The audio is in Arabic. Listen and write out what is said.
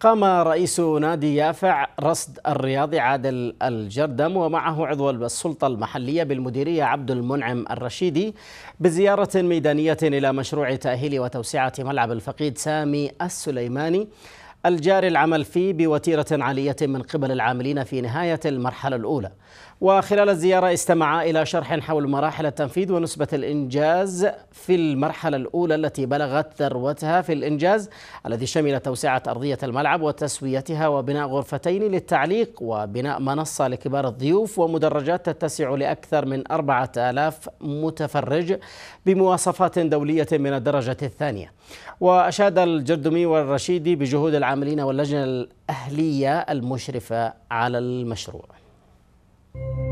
قام رئيس نادي يافع رصد الرياضي عادل الجردم ومعه عضو السلطة المحلية بالمديرية عبد المنعم الرشيدي بزيارة ميدانية إلى مشروع تأهيل وتوسعة ملعب الفقيد سامي السليماني الجاري العمل فيه بوتيرة عالية من قبل العاملين في نهاية المرحلة الأولى وخلال الزيارة استمع إلى شرح حول مراحل التنفيذ ونسبة الإنجاز في المرحلة الأولى التي بلغت ذروتها في الإنجاز الذي شمل توسعة أرضية الملعب وتسويتها وبناء غرفتين للتعليق وبناء منصة لكبار الضيوف ومدرجات تتسع لأكثر من 4000 متفرج بمواصفات دولية من الدرجة الثانية وأشاد الجردمي والرشيدي بجهود العاملين واللجنة الأهلية المشرفة على المشروع thank you